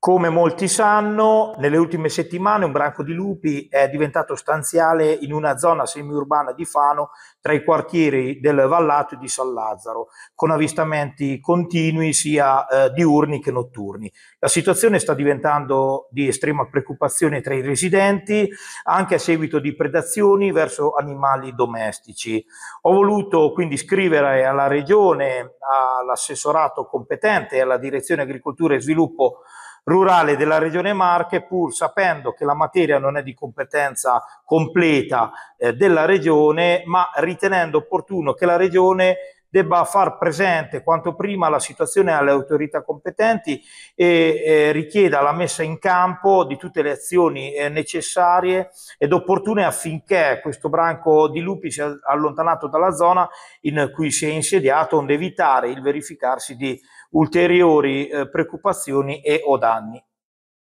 Come molti sanno, nelle ultime settimane un branco di lupi è diventato stanziale in una zona semiurbana di Fano tra i quartieri del Vallato e di San Lazzaro, con avvistamenti continui sia eh, diurni che notturni. La situazione sta diventando di estrema preoccupazione tra i residenti, anche a seguito di predazioni verso animali domestici. Ho voluto quindi scrivere alla Regione, all'assessorato competente e alla Direzione Agricoltura e Sviluppo rurale della Regione Marche, pur sapendo che la materia non è di competenza completa eh, della Regione, ma ritenendo opportuno che la Regione debba far presente quanto prima la situazione alle autorità competenti e eh, richieda la messa in campo di tutte le azioni eh, necessarie ed opportune affinché questo branco di lupi sia allontanato dalla zona in cui si è insediato, onde evitare il verificarsi di ulteriori eh, preoccupazioni e o danni.